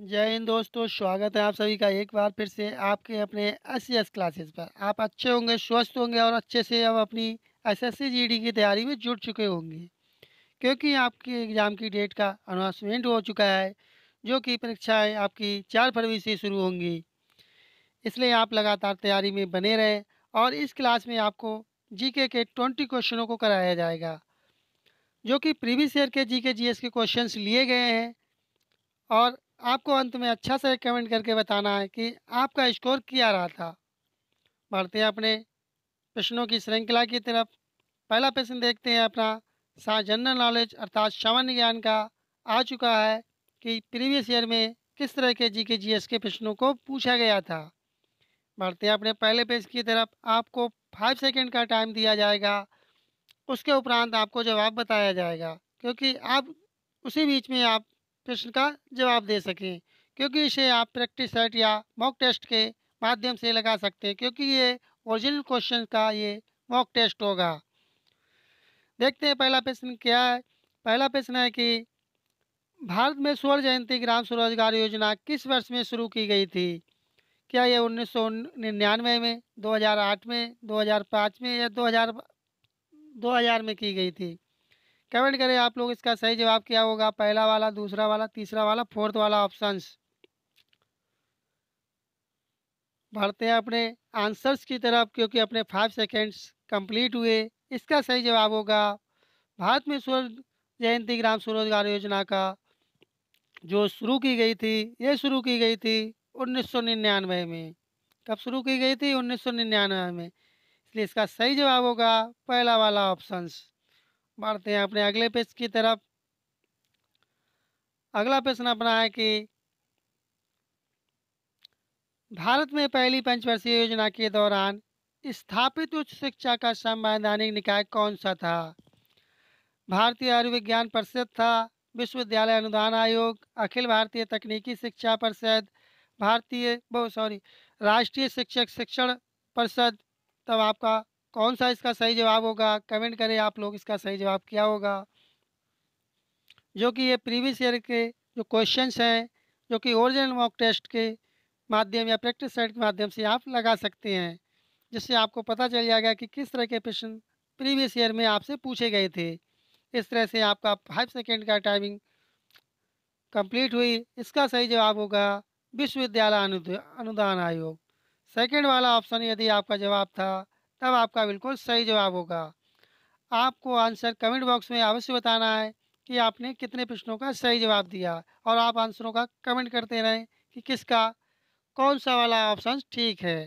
जय हिंद दोस्तों स्वागत है आप सभी का एक बार फिर से आपके अपने एस एस क्लासेस पर आप अच्छे होंगे स्वस्थ होंगे और अच्छे से अब अपनी एसएससी जीडी e की तैयारी में जुड़ चुके होंगे क्योंकि आपके एग्ज़ाम की डेट का अनाउंसमेंट हो चुका है जो कि परीक्षाएं आपकी चार फरवरी से शुरू होंगी इसलिए आप लगातार तैयारी में बने रहें और इस क्लास में आपको जी के ट्वेंटी क्वेश्चनों को कराया जाएगा जो कि प्रीवियस ईयर के जी जीएस के क्वेश्चन लिए गए हैं और आपको अंत में अच्छा से कमेंट करके बताना है कि आपका स्कोर क्या रहा था बढ़ते हैं अपने प्रश्नों की श्रृंखला की तरफ पहला प्रश्न देखते हैं अपना सा जनरल नॉलेज अर्थात सामान्य ज्ञान का आ चुका है कि प्रीवियस ईयर में किस तरह के जी के जी एस के प्रश्नों को पूछा गया था बढ़ते हैं अपने पहले पेज की तरफ आपको फाइव सेकेंड का टाइम दिया जाएगा उसके उपरांत आपको जवाब बताया जाएगा क्योंकि आप उसी बीच में आप प्रश्न का जवाब दे सकें क्योंकि इसे आप प्रैक्टिस सेट या मॉक टेस्ट के माध्यम से लगा सकते हैं क्योंकि ये ओरिजिनल क्वेश्चन का ये मॉक टेस्ट होगा देखते हैं पहला प्रश्न क्या है पहला प्रश्न है कि भारत में स्वर्ण जयंती ग्राम स्वरोजगार योजना किस वर्ष में शुरू की गई थी क्या ये उन्नीस सौ निन्यानवे में 2008 में 2005 में या 2000 2000 में की गई थी कमेंट करें आप लोग इसका सही जवाब क्या होगा पहला वाला दूसरा वाला तीसरा वाला फोर्थ वाला ऑप्शंस बढ़ते हैं अपने आंसर्स की तरफ क्योंकि अपने फाइव सेकेंड्स कंप्लीट हुए इसका सही जवाब होगा भारत में स्वर्ण जयंती ग्राम स्वरोजगार योजना का जो शुरू की गई थी ये शुरू की गई थी निन्यानवे में कब शुरू की गई थी निन्यानवे में इसलिए इसका सही जवाब होगा पहला वाला ऑप्शंस बढ़ते हैं अपने अगले पेज की तरफ अगला प्रश्न अपना है कि भारत में पहली पंचवर्षीय योजना के दौरान स्थापित उच्च शिक्षा का संवैधानिक निकाय कौन सा था भारतीय आयुर्विज्ञान परिषद था विश्वविद्यालय अनुदान आयोग अखिल भारतीय तकनीकी शिक्षा परिषद भारतीय बहुत सॉरी राष्ट्रीय शिक्षक शिक्षण परिषद तब आपका कौन सा इसका सही जवाब होगा कमेंट करें आप लोग इसका सही जवाब क्या होगा जो कि ये प्रीवियस ईयर के जो क्वेश्चंस हैं जो कि ओरिजिनल मॉक टेस्ट के माध्यम या प्रैक्टिस सेट के माध्यम से आप लगा सकते हैं जिससे आपको पता चल जाएगा कि किस तरह के प्रश्न प्रीवियस ईयर में आपसे पूछे गए थे इस तरह से आपका फाइव सेकेंड का टाइमिंग कंप्लीट हुई इसका सही जवाब होगा विश्वविद्यालय अनुदान आयोग सेकेंड वाला ऑप्शन यदि आपका जवाब था तब आपका बिल्कुल सही जवाब होगा आपको आंसर कमेंट बॉक्स में अवश्य बताना है कि आपने कितने प्रश्नों का सही जवाब दिया और आप आंसरों का कमेंट करते रहें कि किसका कौन सा वाला ऑप्शन ठीक है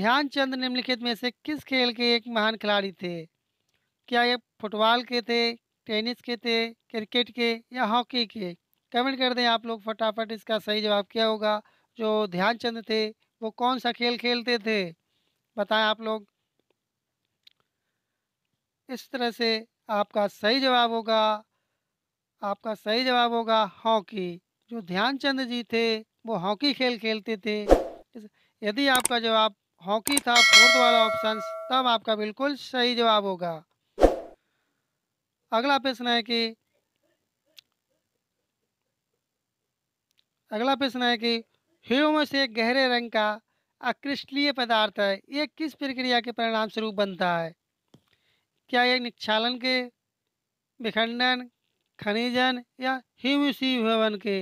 ध्यानचंद निम्नलिखित में से किस खेल के एक महान खिलाड़ी थे क्या ये फुटबॉल के थे टेनिस के थे क्रिकेट के या हॉकी के कमेंट कर दें आप लोग फटाफट इसका सही जवाब क्या होगा जो ध्यानचंद थे वो कौन सा खेल खेलते थे बताएं आप लोग इस तरह से आपका सही जवाब होगा आपका सही जवाब होगा हॉकी जो ध्यानचंद जी थे वो हॉकी खेल खेलते थे यदि आपका जवाब हॉकी था फोर्थ वाला ऑप्शन तब आपका बिल्कुल सही जवाब होगा अगला प्रश्न है कि अगला प्रश्न है कि ह्यूम से गहरे रंग का अक्रिस्टलीय पदार्थ है यह किस प्रक्रिया के परिणाम स्वरूप बनता है क्या यह निक्षालन के विखंडन खनिजन या ह्यूमिसीभवन के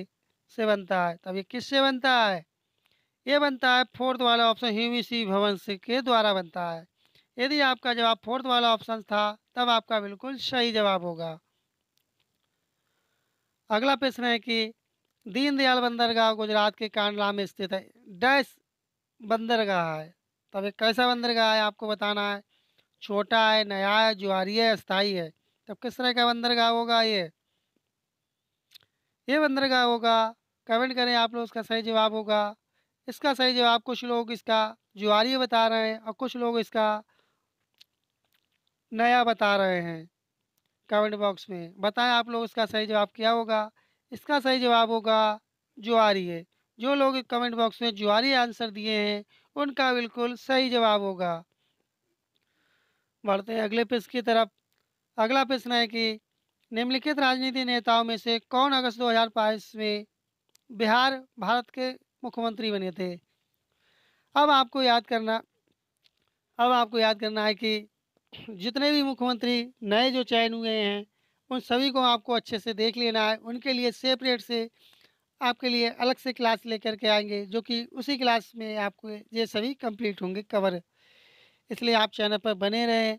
से बनता है तब ये किससे बनता है ये बनता है फोर्थ वाला ऑप्शन ह्यूमिसी भवन से के द्वारा बनता है यदि आपका जवाब फोर्थ वाला ऑप्शन था तब आपका बिल्कुल सही जवाब होगा अगला प्रश्न है कि दीनदयाल बंदरगाह गुजरात के कांडला में स्थित है डैश बंदरगाह है तब एक कैसा बंदरगाह है आपको बताना है छोटा है नया है जुआरी है स्थाई है तब किस तरह का बंदरगाह होगा ये ये बंदरगाह होगा कमेंट करें आप लोग उसका सही जवाब होगा इसका सही जवाब कुछ लोग इसका जुआरी बता रहे हैं और कुछ लोग इसका नया बता रहे हैं कमेंट बॉक्स में बताएं आप लोग इसका सही जवाब क्या होगा इसका सही जवाब होगा जुआरी है जो लोग कमेंट बॉक्स में जुआरी आंसर दिए हैं उनका बिल्कुल सही जवाब होगा बढ़ते हैं अगले प्रश्न की तरफ अगला प्रश्न है कि निम्नलिखित राजनीतिक नेताओं में से कौन अगस्त 2022 में बिहार भारत के मुख्यमंत्री बने थे अब आपको याद करना अब आपको याद करना है कि जितने भी मुख्यमंत्री नए जो चयन हुए हैं उन सभी को आपको अच्छे से देख लेना है उनके लिए सेपरेट से आपके लिए अलग से क्लास लेकर के आएंगे जो कि उसी क्लास में आपको ये सभी कंप्लीट होंगे कवर इसलिए आप चैनल पर बने रहें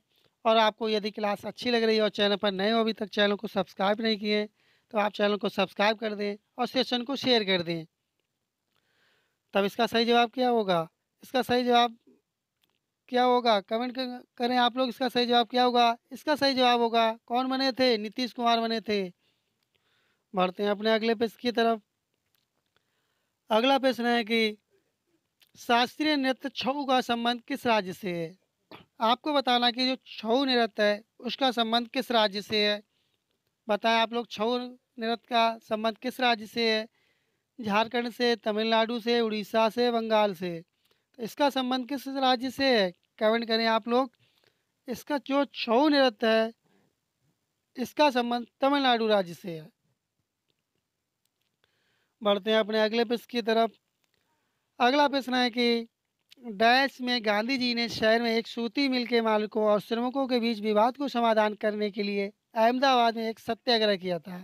और आपको यदि क्लास अच्छी लग रही है और चैनल पर नए हो अभी तक चैनल को सब्सक्राइब नहीं किए तो आप चैनल को सब्सक्राइब कर दें और सेशन को शेयर कर दें तब इसका सही जवाब क्या होगा इसका सही जवाब क्या होगा कमेंट करें आप लोग इसका सही जवाब क्या होगा इसका सही जवाब होगा कौन बने थे नीतीश कुमार बने थे बढ़ते हैं अपने अगले पेज की तरफ अगला प्रश्न है कि शास्त्रीय नृत्य छऊ का संबंध किस राज्य से है आपको बताना कि जो छऊ नृत्य है उसका संबंध किस राज्य से है बताएं आप लोग छऊ नृत्य का संबंध किस राज्य से है झारखंड से तमिलनाडु से उड़ीसा से बंगाल से तो इसका संबंध किस राज्य से है कमेंट करें आप लोग इसका जो छऊ नृत्य है इसका संबंध तमिलनाडु राज्य से है बढ़ते हैं अपने अगले प्रश्न की तरफ अगला प्रश्न है कि डैश में गांधी जी ने शहर में एक सूती मिल के मालिकों और श्रमिकों के बीच विवाद को समाधान करने के लिए अहमदाबाद में एक सत्याग्रह किया था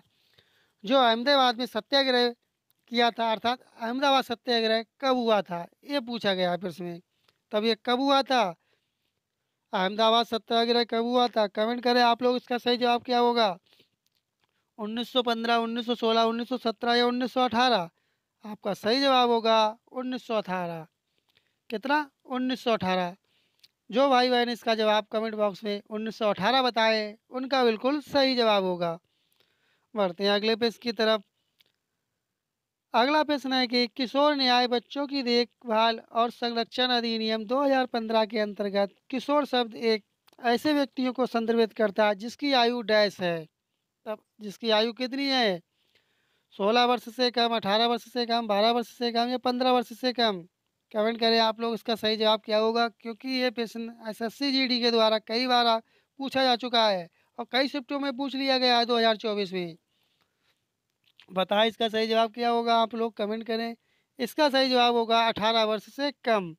जो अहमदाबाद में सत्याग्रह किया था अर्थात अहमदाबाद सत्याग्रह कब हुआ था ये पूछा गया प्रश्न में तब ये कब हुआ था अहमदाबाद सत्याग्रह कब हुआ था कमेंट करें आप लोग इसका सही जवाब क्या होगा 1915, 1916, 1917 या 1918 आपका सही जवाब होगा 1918 कितना 1918 जो भाई बहन इसका जवाब कमेंट बॉक्स में 1918 बताएं उनका बिल्कुल सही जवाब होगा बढ़ते हैं अगले प्रश्न की तरफ अगला प्रश्न है कि किशोर न्याय बच्चों की देखभाल और संरक्षण अधिनियम 2015 के अंतर्गत किशोर शब्द एक ऐसे व्यक्तियों को संदर्भित करता है जिसकी आयु डैश है तब जिसकी आयु कितनी है सोलह वर्ष से कम अठारह वर्ष से कम बारह वर्ष से कम या पंद्रह वर्ष से कम कमेंट करें आप लोग इसका सही जवाब क्या होगा क्योंकि ये प्रश्न एस एस के द्वारा कई बार पूछा जा चुका है और कई शिफ्टों में पूछ लिया गया है चौबीस में बताएं इसका सही जवाब क्या होगा आप लोग कमेंट करें इसका सही जवाब होगा अठारह वर्ष से कम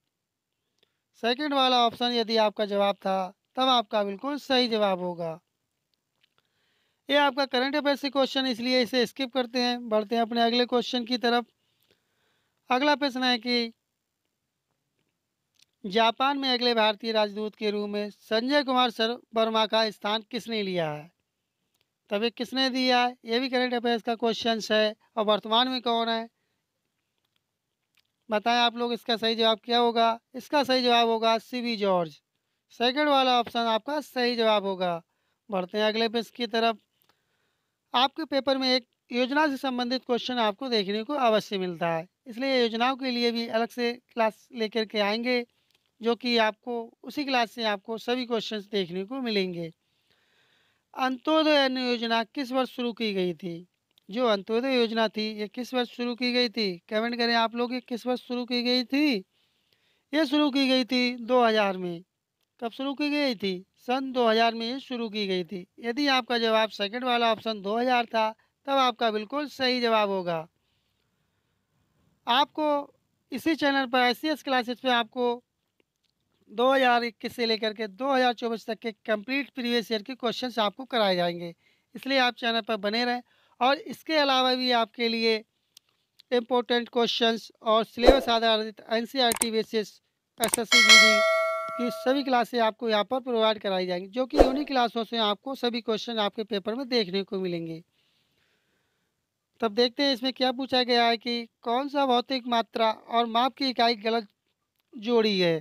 सेकंड वाला ऑप्शन यदि आपका जवाब था तब आपका बिल्कुल सही जवाब होगा ये आपका करंट अफेयर से क्वेश्चन इसलिए इसे स्किप करते हैं बढ़ते हैं अपने अगले क्वेश्चन की तरफ अगला प्रश्न है कि जापान में अगले भारतीय राजदूत के रूप में संजय कुमार सर वर्मा का स्थान किसने लिया है तभी किसने दिया है ये भी करंट अफेयर्स का क्वेश्चन है और वर्तमान में कौन है बताएं आप लोग इसका सही जवाब क्या होगा इसका सही जवाब होगा सीवी जॉर्ज सेकंड वाला ऑप्शन आपका सही जवाब होगा बढ़ते हैं अगले पेज की तरफ आपके पेपर में एक योजना से संबंधित क्वेश्चन आपको देखने को अवश्य मिलता है इसलिए योजनाओं के लिए भी अलग से क्लास लेकर के आएंगे जो कि आपको उसी क्लास से आपको सभी क्वेश्चंस देखने को मिलेंगे अंत्योदय अन्न योजना किस वर्ष शुरू की गई थी जो अंत्योदय योजना थी ये किस वर्ष शुरू की गई थी कमेंट करें आप लोग ये किस वर्ष शुरू की गई थी ये शुरू की गई थी दो में कब शुरू की गई थी सन 2000 में शुरू की गई थी यदि आपका जवाब सेकंड वाला ऑप्शन 2000 था तब आपका बिल्कुल सही जवाब होगा आपको इसी चैनल पर एस क्लासेस में आपको 2021 से लेकर के 2024 तक के कंप्लीट प्रीवियस ईयर के क्वेश्चंस आपको कराए जाएंगे इसलिए आप चैनल पर बने रहें और इसके अलावा भी आपके लिए इम्पोर्टेंट क्वेश्चंस और सिलेबस आधारित N C R T basis S S C कि सभी क्लासें आपको यहाँ पर प्रोवाइड कराई जाएंगी जो कि यूनिक क्लासों से आपको सभी क्वेश्चन आपके पेपर में देखने को मिलेंगे तब देखते हैं इसमें क्या पूछा गया है कि कौन सा भौतिक मात्रा और माप की इकाई गलत जोड़ी है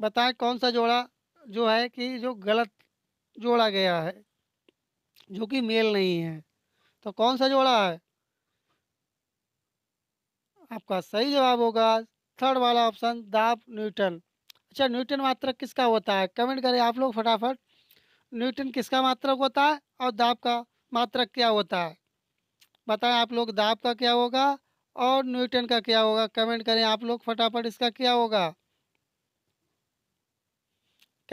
बताएं कौन सा जोड़ा जो है कि जो गलत जोड़ा गया है जो कि मेल नहीं है तो कौन सा जोड़ा है आपका सही जवाब होगा थर्ड वाला ऑप्शन दाब न्यूटन अच्छा न्यूटन मात्रक किसका होता है कमेंट करें आप लोग फटाफट न्यूटन किसका मात्रक होता है और दाब का मात्रक क्या होता है बताएं आप लोग दाब का क्या होगा और न्यूटन का क्या होगा कमेंट करें आप लोग फटाफट इसका क्या होगा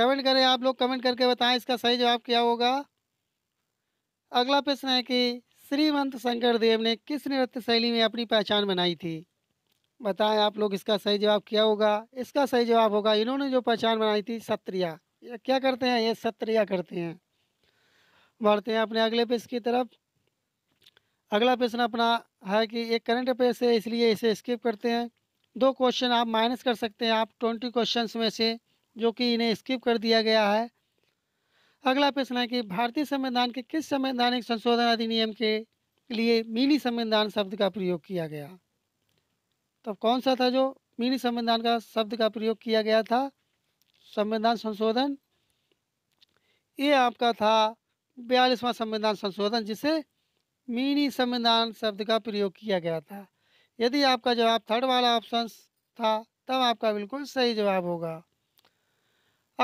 कमेंट करें आप लोग कमेंट करके बताएं इसका सही जवाब क्या होगा अगला प्रश्न है कि श्रीमंत शंकर देव ने किस नृत्य शैली में अपनी पहचान बनाई थी बताएं आप लोग इसका सही जवाब क्या होगा इसका सही जवाब होगा इन्होंने जो पहचान बनाई थी सत्रिया ये क्या करते हैं ये सत्रिया करते हैं बढ़ते हैं अपने अगले पेज की तरफ अगला प्रश्न अपना है कि एक करंट अफेयर से इसलिए इसे स्किप करते हैं दो क्वेश्चन आप माइनस कर सकते हैं आप ट्वेंटी क्वेश्चन में से जो कि इन्हें स्किप कर दिया गया है अगला प्रश्न है कि भारतीय संविधान के किस संवैधानिक संशोधन अधिनियम के लिए मिनी संविधान शब्द का प्रयोग किया गया तब कौन सा था जो मिनी संविधान का शब्द का प्रयोग किया गया था संविधान संशोधन ये आपका था बयालीसवां संविधान संशोधन जिसे मिनी संविधान शब्द का प्रयोग किया गया था यदि आपका जवाब थर्ड वाला ऑप्शन था तब आपका बिल्कुल सही जवाब होगा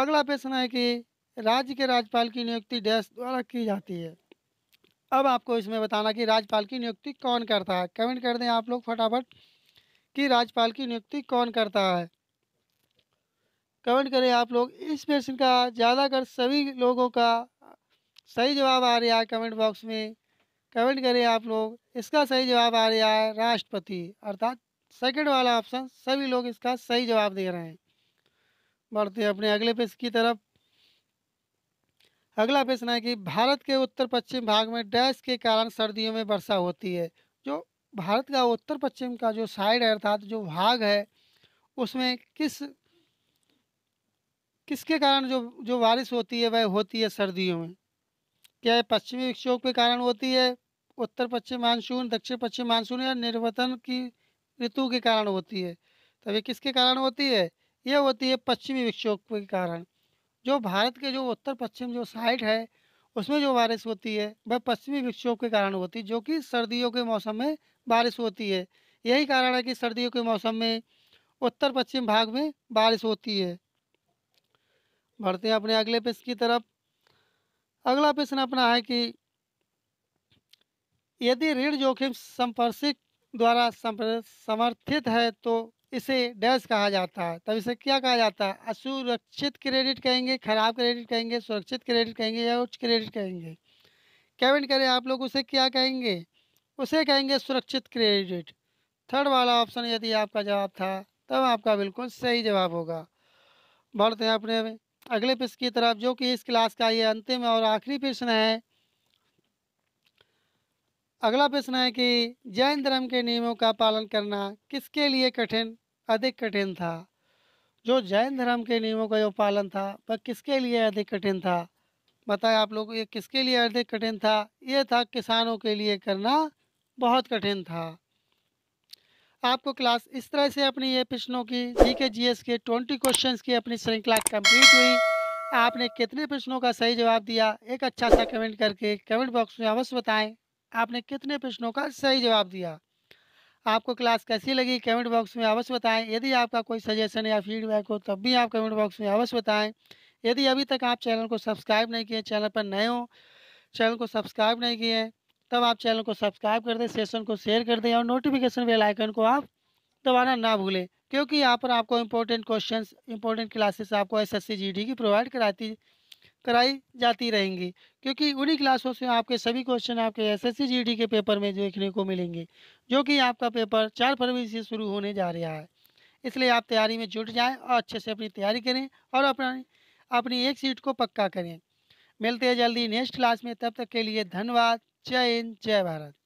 अगला प्रश्न है कि राज्य के राज्यपाल की नियुक्ति डैश द्वारा की जाती है अब आपको इसमें बताना कि राज्यपाल की नियुक्ति कौन करता है कमेंट कर दें आप लोग फटाफट कि राज्यपाल की नियुक्ति कौन करता है कमेंट करें आप लोग इस प्रश्न का ज़्यादातर सभी लोगों का सही जवाब आ रहा है कमेंट बॉक्स में कमेंट करें आप लोग इसका सही जवाब आ रहा है राष्ट्रपति अर्थात सेकंड वाला ऑप्शन सभी लोग इसका सही जवाब दे रहे हैं बढ़ते हैं अपने अगले प्रश्न की तरफ अगला प्रश्न है कि भारत के उत्तर पश्चिम भाग में डैश के कारण सर्दियों में वर्षा होती है जो भारत का उत्तर पश्चिम का जो साइड है अर्थात जो भाग है उसमें किस किसके कारण जो जो बारिश होती है वह होती है सर्दियों में क्या पश्चिमी विक्षोभ के कारण होती है उत्तर पश्चिम मानसून दक्षिण पश्चिम मानसून या निर्वतन की ऋतु के कारण होती है तब तो ये किसके कारण होती है यह होती है पश्चिमी विक्षोभ के कारण जो भारत के जो उत्तर पश्चिम जो साइड है उसमें जो बारिश होती है वह पश्चिमी विक्षोभ के कारण होती है जो कि सर्दियों के मौसम में बारिश होती है यही कारण है कि सर्दियों के मौसम में उत्तर पश्चिम भाग में बारिश होती है बढ़ते हैं अपने अगले प्रश्न की तरफ अगला प्रश्न अपना है कि यदि ऋण जोखिम संपर्शिक द्वारा समर्थित है तो इसे डैश कहा जाता है तब इसे क्या कहा जाता है असुरक्षित क्रेडिट कहेंगे खराब क्रेडिट कहेंगे सुरक्षित क्रेडिट कहेंगे या उच्च क्रेडिट कहेंगे कमेंट करें आप लोग उसे क्या कहेंगे उसे कहेंगे सुरक्षित क्रेडिट थर्ड वाला ऑप्शन यदि आपका जवाब था तब आपका बिल्कुल सही जवाब होगा बढ़ते हैं अपने अगले प्रश्न की तरफ जो कि इस क्लास का ये अंतिम और आखिरी प्रश्न है अगला प्रश्न है कि जैन धर्म के नियमों का पालन करना किसके लिए कठिन अधिक कठिन था जो जैन धर्म के नियमों का जो पालन था वह किसके लिए अधिक कठिन था बताए आप लोग ये किसके लिए अधिक कठिन था ये था किसानों के लिए करना बहुत कठिन था आपको क्लास इस तरह से अपनी ये प्रश्नों की जी के जी एस के ट्वेंटी क्वेश्चंस की अपनी श्रृंखला कंप्लीट हुई आपने कितने प्रश्नों का सही जवाब दिया एक अच्छा सा कमेंट करके कमेंट बॉक्स में अवश्य बताएं आपने कितने प्रश्नों का सही जवाब दिया आपको क्लास कैसी लगी कमेंट बॉक्स में अवश्य बताएं यदि आपका कोई सजेशन या फीडबैक हो तब भी आप कमेंट बॉक्स में अवश्य बताएं यदि अभी तक आप चैनल को सब्सक्राइब नहीं किए चैनल पर नए हो चैनल को सब्सक्राइब नहीं किए तब आप चैनल को सब्सक्राइब कर दें सेशन को शेयर कर दें और नोटिफिकेशन बेल आइकन को आप दबाना ना भूलें क्योंकि यहाँ पर आपको इम्पोर्टेंट क्वेश्चन इंपॉर्टेंट क्लासेस आपको एस एस की प्रोवाइड कराती कराई जाती रहेंगी क्योंकि उन्हीं क्लासों से आपके सभी क्वेश्चन आपके एस एस के पेपर में देखने को मिलेंगे जो कि आपका पेपर चार फरवरी से शुरू होने जा रहा है इसलिए आप तैयारी में जुट जाएं और अच्छे से अपनी तैयारी करें और अपना अपनी एक सीट को पक्का करें मिलते हैं जल्दी नेक्स्ट क्लास में तब तक के लिए धन्यवाद जय हिंद जय भारत